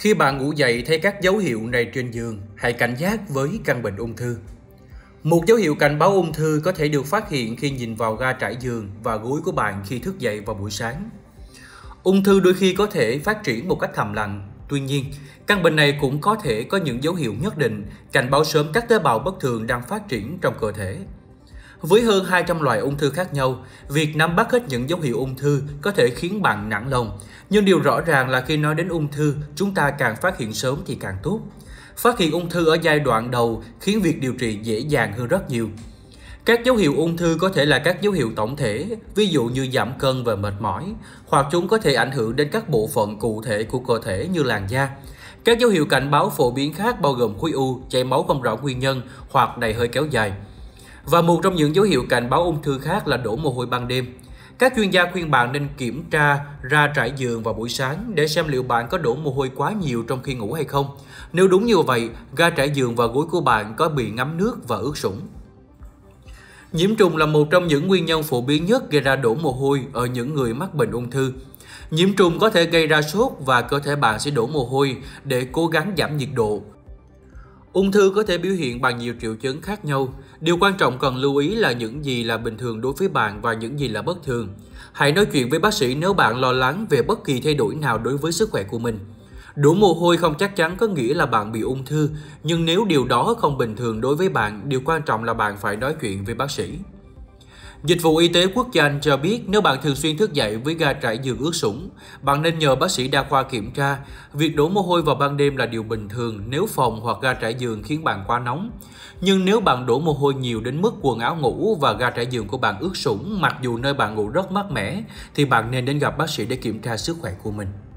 Khi bạn ngủ dậy thấy các dấu hiệu này trên giường, hãy cảnh giác với căn bệnh ung thư. Một dấu hiệu cảnh báo ung thư có thể được phát hiện khi nhìn vào ga trải giường và gối của bạn khi thức dậy vào buổi sáng. Ung thư đôi khi có thể phát triển một cách thầm lặng, tuy nhiên, căn bệnh này cũng có thể có những dấu hiệu nhất định cảnh báo sớm các tế bào bất thường đang phát triển trong cơ thể. Với hơn 200 loại ung thư khác nhau, việc nắm bắt hết những dấu hiệu ung thư có thể khiến bạn nản lòng. Nhưng điều rõ ràng là khi nói đến ung thư, chúng ta càng phát hiện sớm thì càng tốt. Phát hiện ung thư ở giai đoạn đầu khiến việc điều trị dễ dàng hơn rất nhiều. Các dấu hiệu ung thư có thể là các dấu hiệu tổng thể, ví dụ như giảm cân và mệt mỏi, hoặc chúng có thể ảnh hưởng đến các bộ phận cụ thể của cơ thể như làn da. Các dấu hiệu cảnh báo phổ biến khác bao gồm khối u, chảy máu không rõ nguyên nhân hoặc đầy hơi kéo dài. Và một trong những dấu hiệu cảnh báo ung thư khác là đổ mồ hôi ban đêm. Các chuyên gia khuyên bạn nên kiểm tra ra trải giường vào buổi sáng để xem liệu bạn có đổ mồ hôi quá nhiều trong khi ngủ hay không. Nếu đúng như vậy, ga trải giường và gối của bạn có bị ngấm nước và ướt sũng. Nhiễm trùng là một trong những nguyên nhân phổ biến nhất gây ra đổ mồ hôi ở những người mắc bệnh ung thư. Nhiễm trùng có thể gây ra sốt và cơ thể bạn sẽ đổ mồ hôi để cố gắng giảm nhiệt độ. Ung thư có thể biểu hiện bằng nhiều triệu chứng khác nhau. Điều quan trọng cần lưu ý là những gì là bình thường đối với bạn và những gì là bất thường. Hãy nói chuyện với bác sĩ nếu bạn lo lắng về bất kỳ thay đổi nào đối với sức khỏe của mình. Đổ mồ hôi không chắc chắn có nghĩa là bạn bị ung thư, nhưng nếu điều đó không bình thường đối với bạn, điều quan trọng là bạn phải nói chuyện với bác sĩ. Dịch vụ y tế quốc gia Anh cho biết nếu bạn thường xuyên thức dậy với ga trải giường ướt sũng, bạn nên nhờ bác sĩ đa khoa kiểm tra. Việc đổ mồ hôi vào ban đêm là điều bình thường nếu phòng hoặc ga trải giường khiến bạn quá nóng. Nhưng nếu bạn đổ mồ hôi nhiều đến mức quần áo ngủ và ga trải giường của bạn ướt sũng mặc dù nơi bạn ngủ rất mát mẻ, thì bạn nên đến gặp bác sĩ để kiểm tra sức khỏe của mình.